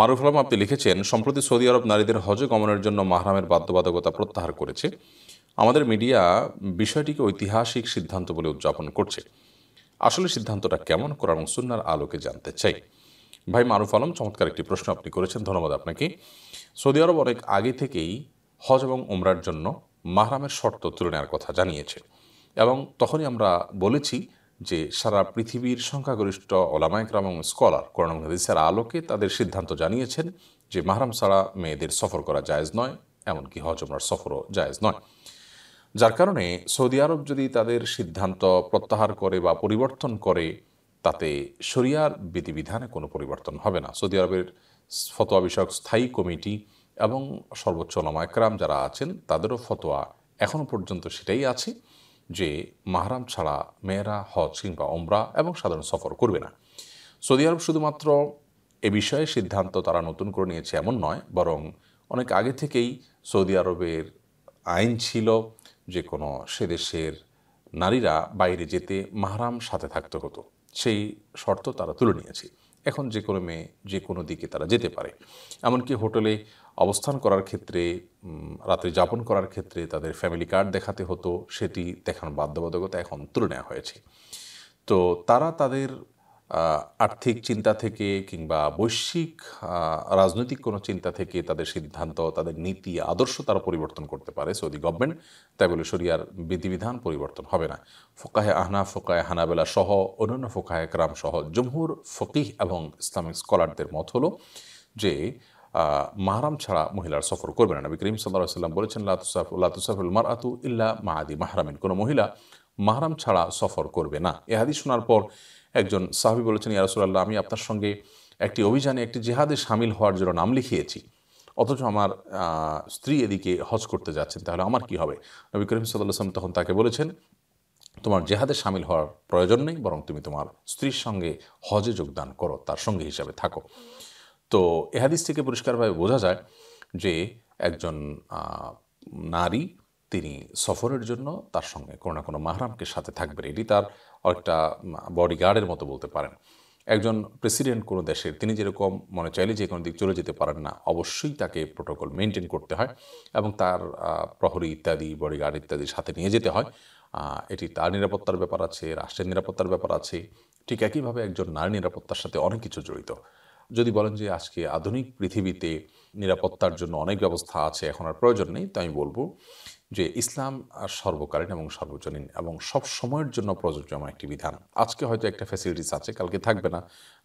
মারুফ আলম আপনি লিখেছেন সম্প্রতি সৌদি আরব নারীদের হজে গমনের জন্য মাহরামের বাধ্যবাধকতা প্রত্যাহার করেছে আমাদের মিডিয়া বিষয়টিকে ঐতিহাসিক সিদ্ধান্ত বলে উদযাপন করছে আসলে সিদ্ধান্তটা কেমন কোরআন সুন্নার আলোকে জানতে চাই ভাই মারুফ আলম চমৎকার একটি প্রশ্ন আপনি করেছেন ধন্যবাদ আপনাকে সৌদি আরব অনেক আগে থেকেই হজ এবং উমরার জন্য মাহরামের শর্ত তুলে নেওয়ার কথা জানিয়েছে এবং তখনই আমরা বলেছি যে সারা পৃথিবীর সংখ্যাগরিষ্ঠ ওলামায়করাম এবং স্কলার করোনা হাদিসের আলোকে তাদের সিদ্ধান্ত জানিয়েছেন যে মাহরাম সারা মেয়েদের সফর করা জায়েজ নয় এমনকি ওমরার সফরও জায়েজ নয় যার কারণে সৌদি আরব যদি তাদের সিদ্ধান্ত প্রত্যাহার করে বা পরিবর্তন করে তাতে শরিয়ার বিধিবিধানে কোনো পরিবর্তন হবে না সৌদি আরবের ফতোয়া বিষয়ক স্থায়ী কমিটি এবং সর্বোচ্চ ওলামায়করাম যারা আছেন তাদেরও ফতোয়া এখনও পর্যন্ত সেটাই আছে যে মাহারাম ছাড়া মেয়েরা হজ কিংবা ওমরা এবং সাধারণ সফর করবে না সৌদি আরব শুধুমাত্র এ বিষয়ে সিদ্ধান্ত তারা নতুন করে নিয়েছে এমন নয় বরং অনেক আগে থেকেই সৌদি আরবের আইন ছিল যে কোনো সে দেশের নারীরা বাইরে যেতে মাহারাম সাথে থাকতে হতো সেই শর্ত তারা তুলে নিয়েছে এখন যে কোনো মেয়ে যে কোনো দিকে তারা যেতে পারে এমনকি হোটেলে অবস্থান করার ক্ষেত্রে রাতে যাপন করার ক্ষেত্রে তাদের ফ্যামিলি কার্ড দেখাতে হতো সেটি দেখানোর বাধ্যবাধকতা এখন তুলে নেওয়া হয়েছে তো তারা তাদের আর্থিক চিন্তা থেকে কিংবা বৈশ্বিক রাজনৈতিক কোনো চিন্তা থেকে তাদের সিদ্ধান্ত তাদের নীতি আদর্শ তারা পরিবর্তন করতে পারে সৌদি গভর্নমেন্ট তাই বলে শরিয়ার বিধিবিধান পরিবর্তন হবে না ফোকাহে আহনা ফোকায় হানাবেলা সহ অন্যান্য ফোকাহে ক্রাম সহ জমহুর ফকিহ এবং ইসলামিক স্কলারদের মত হলো যে মাহারাম ছাড়া মহিলার সফর করবে না নবী করিম সাল্লা সাল্লাম বলেছেন লাতুসাফ লাতুসাফুল মার আতু ইল্লা মাহাদি মাহরামিন কোনো মহিলা মাহরাম ছাড়া সফর করবে না এ শোনার পর একজন সাহাবি বলেছেন ইয়ারসুল্লাহ আমি আপনার সঙ্গে একটি অভিযানে একটি জেহাদে সামিল হওয়ার জন্য নাম লিখিয়েছি অথচ আমার স্ত্রী এদিকে হজ করতে যাচ্ছেন তাহলে আমার কি হবে নবী করিম সাল্লাহাম তখন তাকে বলেছেন তোমার জেহাদে সামিল হওয়ার প্রয়োজন নেই বরং তুমি তোমার স্ত্রীর সঙ্গে হজে যোগদান করো তার সঙ্গে হিসাবে থাকো তো এহাদিস থেকে পরিষ্কারভাবে বোঝা যায় যে একজন নারী তিনি সফরের জন্য তার সঙ্গে কোনো না কোনো মাহরামকে সাথে থাকবেন এটি তার অনেকটা বডিগার্ডের মতো বলতে পারেন একজন প্রেসিডেন্ট কোনো দেশের তিনি যেরকম মনে চাইলে যে কোনো দিক চলে যেতে পারেন না অবশ্যই তাকে প্রোটোকল মেনটেন করতে হয় এবং তার প্রহরী ইত্যাদি বডিগার্ড ইত্যাদির সাথে নিয়ে যেতে হয় এটি তার নিরাপত্তার ব্যাপার আছে রাষ্ট্রের নিরাপত্তার ব্যাপার আছে ঠিক একইভাবে একজন নারী নিরাপত্তার সাথে অনেক কিছু জড়িত যদি বলেন যে আজকে আধুনিক পৃথিবীতে নিরাপত্তার জন্য অনেক ব্যবস্থা আছে এখন আর প্রয়োজন নেই তো আমি বলবো যে ইসলাম আর সর্বকালীন এবং সর্বজনীন এবং সব সময়ের জন্য প্রযোজ্য এমন একটি বিধান আজকে হয়তো একটা ফ্যাসিলিটিস আছে কালকে থাকবে না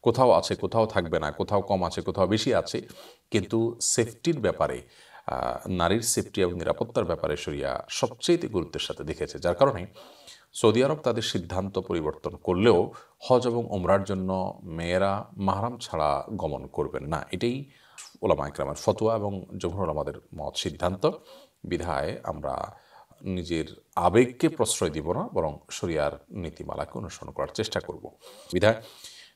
কোথাও আছে কোথাও থাকবে না কোথাও কম আছে কোথাও বেশি আছে কিন্তু সেফটির ব্যাপারে নারীর সেফটি এবং নিরাপত্তার ব্যাপারে সরিয়া সবচেয়ে গুরুত্বের সাথে দেখেছে যার কারণে সৌদি আরব তাদের সিদ্ধান্ত পরিবর্তন করলেও হজ এবং ওমরার জন্য মেয়েরা মাহারাম ছাড়া গমন করবেন না এটাই ওলামা ইকরামের ফতোয়া এবং জমহুর ওলামাদের মত সিদ্ধান্ত বিধায় আমরা নিজের আবেগকে প্রশ্রয় দিব না বরং শরিয়ার নীতিমালাকে অনুসরণ করার চেষ্টা করব বিধায়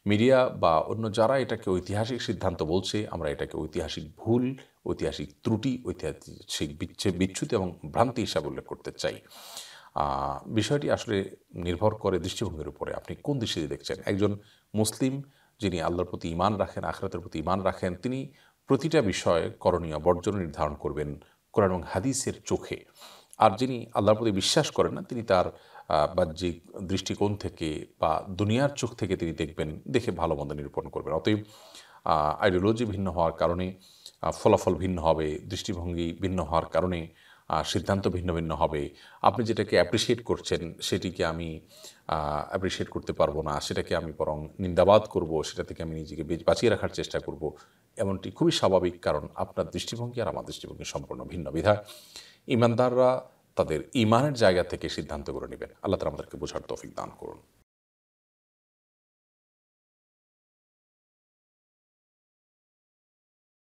মিডিয়া বা অন্য যারা এটাকে ঐতিহাসিক সিদ্ধান্ত বলছে আমরা এটাকে ঐতিহাসিক ভুল ঐতিহাসিক ত্রুটি ঐতিহাসিক বিচ্ছুতি এবং ভ্রান্তি হিসাবে উল্লেখ করতে চাই বিষয়টি আসলে নির্ভর করে দৃষ্টিভঙ্গির উপরে আপনি কোন দৃষ্টিতে দেখছেন একজন মুসলিম যিনি আল্লাহর প্রতি ইমান রাখেন আখরাতের প্রতি ইমান রাখেন তিনি প্রতিটা বিষয়ে করণীয় বর্জন নির্ধারণ করবেন কোরআন এবং হাদিসের চোখে আর যিনি আল্লাহর প্রতি বিশ্বাস করেন না তিনি তার বাহ্যিক দৃষ্টিকোণ থেকে বা দুনিয়ার চোখ থেকে তিনি দেখবেন দেখে ভালো মন্দ নিরূপণ করবেন অতএব আইডিওলজি ভিন্ন হওয়ার কারণে ফলাফল ভিন্ন হবে দৃষ্টিভঙ্গি ভিন্ন হওয়ার কারণে সিদ্ধান্ত ভিন্ন ভিন্ন হবে আপনি যেটাকে অ্যাপ্রিসিয়েট করছেন সেটিকে আমি অ্যাপ্রিসিয়েট করতে পারবো না সেটাকে আমি বরং নিন্দাবাদ করব সেটা থেকে আমি নিজেকে বাঁচিয়ে রাখার চেষ্টা করব এমনটি খুবই স্বাভাবিক কারণ আপনার দৃষ্টিভঙ্গি আর আমার দৃষ্টিভঙ্গি সম্পূর্ণ ভিন্ন বিধায় ইমানদাররা তাদের ইমানের জায়গা থেকে সিদ্ধান্ত করে নেবেন আল্লাহ তালা আমাদেরকে বোঝার তৌফিক দান করুন